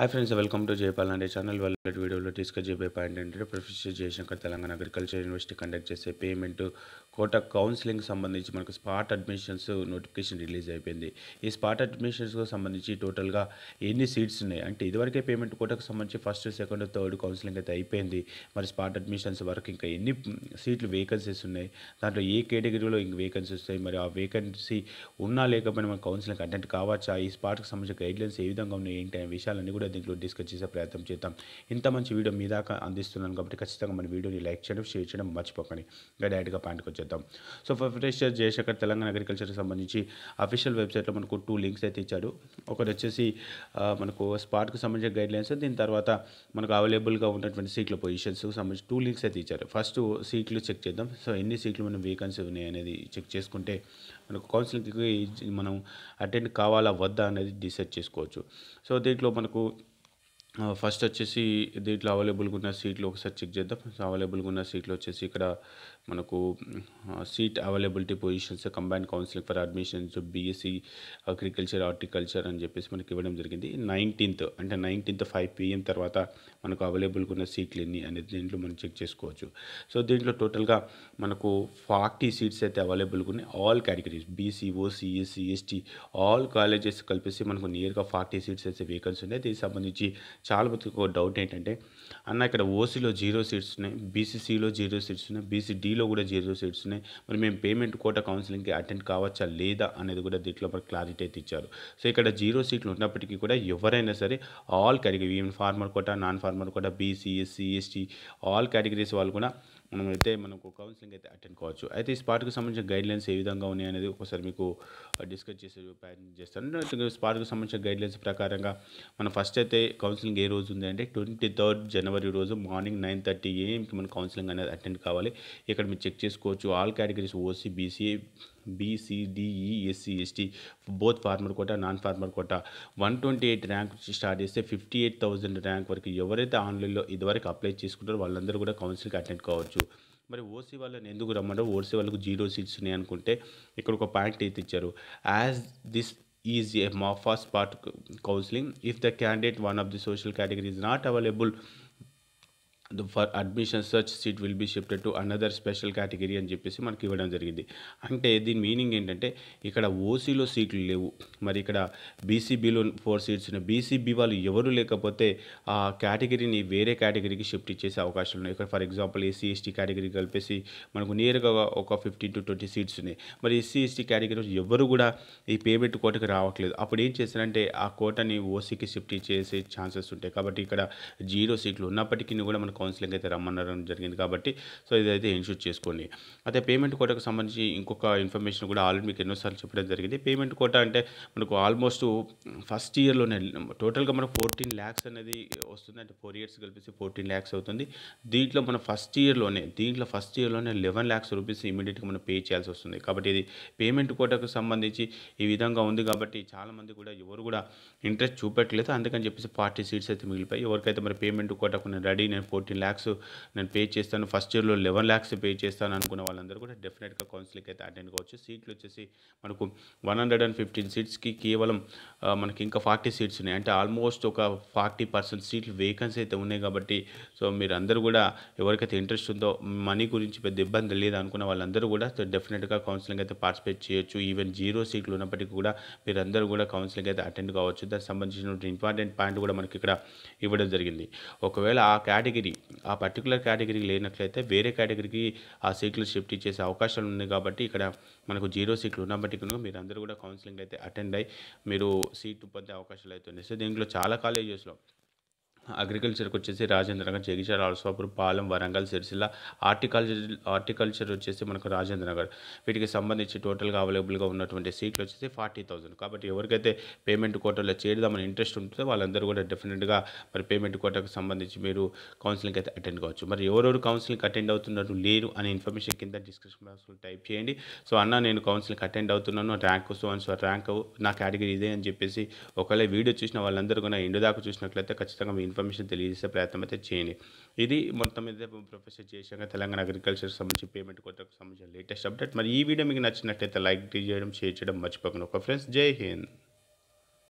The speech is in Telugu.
hi friends welcome to Jayapal అండి ఛానల్ వాళ్ళ వీడియోలో డిస్కస్ చేయబోయే పాయింట్ ఏంటంటే professor Jayashankar Telangana agriculture university conduct చేసే పేమెంట్ కోట కౌన్సిలింగ్ సంబంధించి మనకు స్పాట్ అడ్మిషన్స్ నోటిఫికేషన్ రిలీజ్ అయిపోయింది ఈ స్పాట్ అడ్మిషన్స్కి సంబంధించి టోటల్గా ఎన్ని సీట్స్ ఉన్నాయి అంటే ఇదివరకే పేమెంట్ కోటకు సంబంధించి ఫస్ట్ సెకండ్ థర్డ్ కౌన్సిలింగ్ అయితే అయిపోయింది మరి స్పాట్ అడ్మిషన్స్ వరకు ఇంకా ఎన్ని సీట్లు వేకెన్సీస్ ఉన్నాయి దాంట్లో ఏ కేటగిరీలో ఇంక వేకెన్సీ వస్తాయి మరి ఆ వేకెన్సీ ఉన్నా లేకపోయినా మనం కౌన్సిలింగ్ అటెండ్ కావచ్చా ఈ స్పాట్కి సంబంధించిన గైడ్లైన్స్ ఏ విధంగా ఉన్నాయి ఏంటి అనే విషయాలన్నీ కూడా కూడా దీంట్లో డిస్కస్ చేసే ప్రయత్నం చేద్దాం ఇంత మంచి వీడియో మీ దాకా అందిస్తున్నాను కాబట్టి ఖచ్చితంగా మన వీడియోని లైక్ చేయడం షేర్ చేయడం మర్చిపోకండి ఇంకా డైరెక్ట్గా పాయింట్కి వచ్చేద్దాం సో ఫ్రెషర్ జయశంకర్ తెలంగాణ అగ్రికల్చర్కి సంబంధించి అఫీషియల్ వెబ్సైట్లో మనకు టూ లింక్స్ అయితే ఇచ్చాడు ఒకటి వచ్చేసి మనకు స్పాట్కి సంబంధించిన గైడ్లైన్స్ దీని తర్వాత మనకు అవైలబుల్గా ఉన్నటువంటి సీట్ల పొజిషన్స్కి సంబంధించి టూ లింక్స్ అయితే ఇచ్చారు ఫస్ట్ సీట్లు చెక్ చేద్దాం సో ఎన్ని సీట్లు మనం వేకన్సీ ఉన్నాయి అనేది చెక్ చేసుకుంటే మనకు కౌన్సిలింగ్కి మనం అటెండ్ కావాలా వద్దా అనేది డిసైడ్ చేసుకోవచ్చు సో దీంట్లో మనకు ఫస్ట్ వచ్చేసి దీంట్లో అవైలబుల్గా ఉన్న సీట్లు ఒకసారి చెక్ చేద్దాం అవైలబుల్గా ఉన్న సీట్లు వచ్చేసి ఇక్కడ మనకు seat availability positions combine counselling for admissions BSc agriculture horticulture అని చెప్పేసి మనకి ఇవ్వడం జరిగింది నైన్టీన్త్ అంటే నైన్టీన్త్ ఫైవ్ పిఎం తర్వాత మనకు అవైలబుల్గా ఉన్న సీట్లు ఎన్ని అనేది దీంట్లో మనం చెక్ చేసుకోవచ్చు సో దీంట్లో టోటల్గా మనకు ఫార్టీ సీట్స్ అయితే అవైలబుల్గా ఉన్నాయి all categories BC OC SC ST all colleges కలిపేసి మనకు నియర్గా ఫార్టీ సీట్స్ అయితే వెహికల్స్ ఉన్నాయి దీనికి సంబంధించి చాలా మందికి ఒక డౌట్ ఏంటంటే అన్న ఇక్కడ ఓసీలో జీరో సీట్స్ ఉన్నాయి బీసీసీలో జీరో సీట్స్ ఉన్నాయి బీసీడీలో కూడా జీరో సీట్స్ ఉన్నాయి మరి మేము పేమెంట్ కోట కౌన్సిలింగ్కి అటెండ్ కావచ్చా లేదా అనేది కూడా దీంట్లో మరి క్లారిటీ అయితే ఇచ్చారు సో ఇక్కడ జీరో సీట్లు ఉన్నప్పటికీ కూడా ఎవరైనా సరే all category even farmer quota non farmer quota BC SC ST all categories వాళ్ళు కూడా అయితే మనకు కౌన్సిలింగ్ అయితే అటెండ్ కావచ్చు అయితే ఈ స్పాట్కి సంబంధించిన గైడ్ లైన్స్ ఏ విధంగా ఉన్నాయి అనేది ఒకసారి మీకు డిస్కస్ చేసే ప్రయత్నం చేస్తాను స్పాట్కి సంబంధించిన గైడ్ లైన్స్ ప్రకారంగా మనం ఫస్ట్ అయితే కౌన్సిలింగ్ ఏ రోజు ఉంది అంటే ట్వంటీ థర్డ్ జనవరి రోజు మార్నింగ్ నైన్ థర్టీ ఏఎంకి మనం కౌన్సిలింగ్ అనేది అటెండ్ కావాలి ఇక్కడ మీరు చెక్ చేసుకోవచ్చు all categories OC BC BCDE SC ST both farmer quota non farmer quota one twenty eight rank start చేస్తే ఫిఫ్టీ ఎయిట్ థౌసండ్ ర్యాంక్ వరకు ఎవరైతే ఆన్లైన్లో ఇదివరకు అప్లై చేసుకుంటారో వాళ్ళందరూ కూడా కౌన్సిల్కి అటెండ్ కావచ్చు మరి ఓసీ వాళ్ళని ఎందుకు రమ్మంటారు ఓసీ వాళ్ళకు జీరో సీట్స్ ఉన్నాయి అనుకుంటే ఇక్కడ ఒక పాయింట్ అయితే ఇచ్చారు యాజ్ దిస్ ఈజ్ ఏ మాఫాస్ part counselling if the candidate one of the social category is not available for admission సర్చ్ seat will be shifted to another special category అని చెప్పేసి మనకి ఇవ్వడం జరిగింది అంటే దీని మీనింగ్ ఏంటంటే ఇక్కడ ఓసీలో సీట్లు లేవు మరి ఇక్కడ బీసీబీలో ఫోర్ సీట్స్ ఉన్నాయి బీసీబీ వాళ్ళు ఎవరు లేకపోతే ఆ కేటగిరీని వేరే కేటగిరీకి షిఫ్ట్ ఇచ్చేసే అవకాశం ఉన్నాయి ఇక్కడ for example SC ST category కలిపేసి మనకు నేరుగా ఒక ఫిఫ్టీన్ టు ట్వంటీ సీట్స్ ఉన్నాయి మరి ఎస్సీ ఎస్టీ కేటగిరీ ఎవరు కూడా ఈ పేమెంట్ కోటకి రావట్లేదు అప్పుడు ఏం చేశారంటే ఆ కోటని ఓసీకి షిఫ్ట్ చేసే ఛాన్సెస్ ఉంటాయి కాబట్టి ఇక్కడ జీరో సీట్లు ఉన్నప్పటికీ కూడా మనకు కౌన్సిలింగ్ అయితే రమ్మన్నారని జరిగింది కాబట్టి సో ఇదైతే ఇన్షూర్ చేసుకోండి అయితే పేమెంట్ కోటకు సంబంధించి ఇంకొక ఇన్ఫర్మేషన్ కూడా ఆల్రెడీ మీకు ఎన్నోసార్లు చెప్పడం జరిగింది పేమెంట్ కోట అంటే మనకు ఆల్మోస్ట్ ఫస్ట్ ఇయర్లోనే టోటల్గా మనకు ఫోర్టీన్ ల్యాక్స్ అనేది వస్తుంది అంటే ఫోర్ ఇయర్స్ కలిపేసి ఫోర్టీన్ ల్యాక్స్ అవుతుంది దీంట్లో మన ఫస్ట్ ఇయర్లోనే దీంట్లో ఫస్ట్ ఇయర్లోనే లెవెన్ ల్యాక్స్ రూపీస్ ఇమీడియట్గా మనం పే చేయాల్సి వస్తుంది కాబట్టి ఇది పేమెంట్ కోటకు సంబంధించి ఈ విధంగా ఉంది కాబట్టి చాలామంది కూడా ఎవరు కూడా ఇంట్రెస్ట్ చూపట్లేదు అందుకని చెప్పేసి పార్టీ సీట్స్ అయితే మిగిలిపోయి ఎవరికైతే మరి పేమెంట్ కోటకు రెడీ నేను ఫోర్టీన్ ఫిఫ్టీన్ ల్యాక్స్ నేను పే చేస్తాను ఫస్ట్ ఇయర్లో లెవెన్ ల్యాక్స్ పే చేస్తాను అనుకున్న వాళ్ళందరూ కూడా డెఫినెట్గా కౌన్సిలింగ్ అయితే అటెండ్ కావచ్చు సీట్లు వచ్చేసి మనకు వన్ హండ్రెడ్ అండ్ ఫిఫ్టీన్ సీట్స్కి కేవలం మనకి ఇంకా ఫార్టీ సీట్స్ ఉన్నాయి అంటే ఆల్మోస్ట్ ఒక ఫార్టీ పర్సెంట్ సీట్లు వేకన్సీ అయితే ఉన్నాయి కాబట్టి సో మీరు అందరూ కూడా ఎవరికైతే ఇంట్రెస్ట్ ఉందో మనీ గురించి పెద్ద ఇబ్బంది లేదు అనుకున్న వాళ్ళందరూ కూడా డెఫినెట్గా కౌన్సిలింగ్ అయితే పార్టిసిపేట్ చేయొచ్చు ఈవెన్ జీరో సీట్లు ఉన్నప్పటికీ కూడా మీరందరూ కూడా కౌన్సిలింగ్ అయితే అటెండ్ కావచ్చు దానికి సంబంధించిన ఇంపార్టెంట్ పాయింట్ కూడా మనకి ఇక్కడ ఇవ్వడం జరిగింది ఒకవేళ ఆ కేటగిరీ ఆ పర్టికులర్ కేటగిరీ లేనట్లయితే వేరే కేటగిరీకి ఆ సీట్లు షిఫ్ట్ ఇచ్చేసే అవకాశాలు ఉన్నాయి కాబట్టి ఇక్కడ మనకు జీరో సీట్లు ఉన్నప్పటికీ మీరు అందరూ కూడా కౌన్సిలింగ్ అయితే అటెండ్ అయ్యి మీరు సీట్ పొందే అవకాశాలు అయితే ఉన్నాయి సో దీంట్లో చాలా కాలేజెస్లో అగ్రికల్చర్కి వచ్చేసి రాజేంద్రనగర్ జగిత్యాల అలసాపూర్ పాలెం వరంగల్ సిరిసిల్ల హార్టికల్చర్ హార్టికల్చర్ వచ్చేసి మనకు రాజేంద్రనగర్ వీటికి సంబంధించి టోటల్గా అవైలబుల్గా ఉన్నటువంటి సీట్లు వచ్చేసి ఫార్టీ థౌసండ్ కాబట్టి ఎవరికైతే పేమెంట్ కోటలో చేరుదామని ఇంట్రెస్ట్ ఉంటుందో వాళ్ళందరూ కూడా డెఫినెట్గా మరి పేమెంట్ కోటకు సంబంధించి మీరు కౌన్సిలింగ్ అయితే అటెండ్ కావచ్చు మరి ఎవరెవరు కౌన్సిలింగ్ అటెండ్ అవుతున్నారు లేరు అనే ఇన్ఫర్మేషన్ కింద డిస్క్రిప్షన్ బాక్స్లో టైప్ చేయండి సో అన్న నేను కౌన్సిలింగ్ అటెండ్ అవుతున్నాను ర్యాంక్ సో అని సో ర్యాంక్ నా కేటగిరీ ఇదే అని చెప్పేసి ఒకవేళ వీడియో చూసిన వాళ్ళందరూ కూడా ఇండు దాకా చూసినట్లయితే ఖచ్చితంగా మీ ఇన్ఫర్మేషన్ తెలియజేసే ప్రయత్నం అయితే చేయండి ఇది మొత్తం మీద ప్రొఫెసర్ చేశాక తెలంగాణ అగ్రికల్చర్ సంబంధించి పేమెంట్ కొత్త సంబంధించిన లేటెస్ట్ అప్డేట్ మరి ఈ వీడియో మీకు నచ్చినట్లయితే లైక్ చేయడం షేర్ చేయడం మర్చిపోకుండా ఒక ఫ్రెండ్స్ జై హింద్